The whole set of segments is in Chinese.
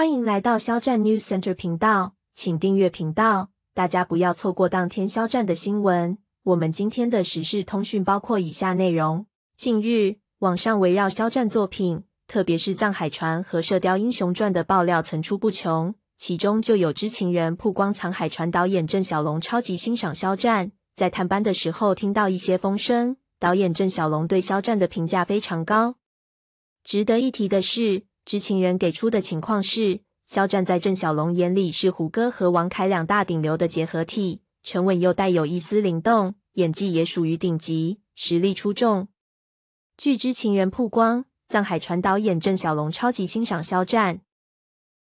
欢迎来到肖战 News Center 频道，请订阅频道，大家不要错过当天肖战的新闻。我们今天的时事通讯包括以下内容：近日，网上围绕肖战作品，特别是《藏海传》和《射雕英雄传》的爆料层出不穷，其中就有知情人曝光《藏海传》导演郑晓龙超级欣赏肖战，在探班的时候听到一些风声。导演郑晓龙对肖战的评价非常高。值得一提的是。知情人给出的情况是，肖战在郑小龙眼里是胡歌和王凯两大顶流的结合体，沉稳又带有一丝灵动，演技也属于顶级，实力出众。据知情人曝光，藏海传导演郑小龙超级欣赏肖战，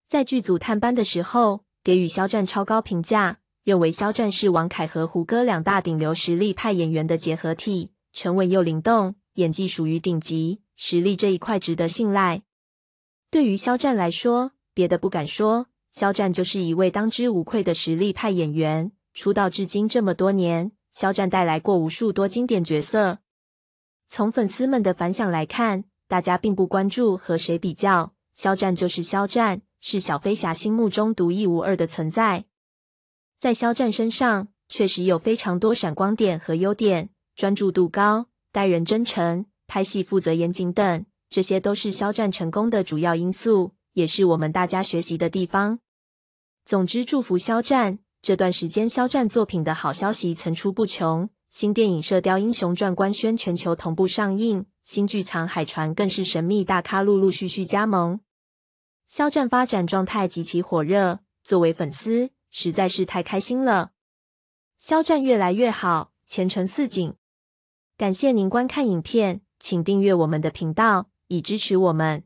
在剧组探班的时候给予肖战超高评价，认为肖战是王凯和胡歌两大顶流实力派演员的结合体，沉稳又灵动，演技属于顶级，实力这一块值得信赖。对于肖战来说，别的不敢说，肖战就是一位当之无愧的实力派演员。出道至今这么多年，肖战带来过无数多经典角色。从粉丝们的反响来看，大家并不关注和谁比较，肖战就是肖战，是小飞侠心目中独一无二的存在。在肖战身上，确实有非常多闪光点和优点，专注度高，待人真诚，拍戏负责严谨等。这些都是肖战成功的主要因素，也是我们大家学习的地方。总之，祝福肖战！这段时间，肖战作品的好消息层出不穷。新电影《射雕英雄传》官宣全球同步上映，新剧《藏海传》更是神秘大咖陆陆续续加盟。肖战发展状态极其火热，作为粉丝实在是太开心了。肖战越来越好，前程似锦。感谢您观看影片，请订阅我们的频道。以支持我们。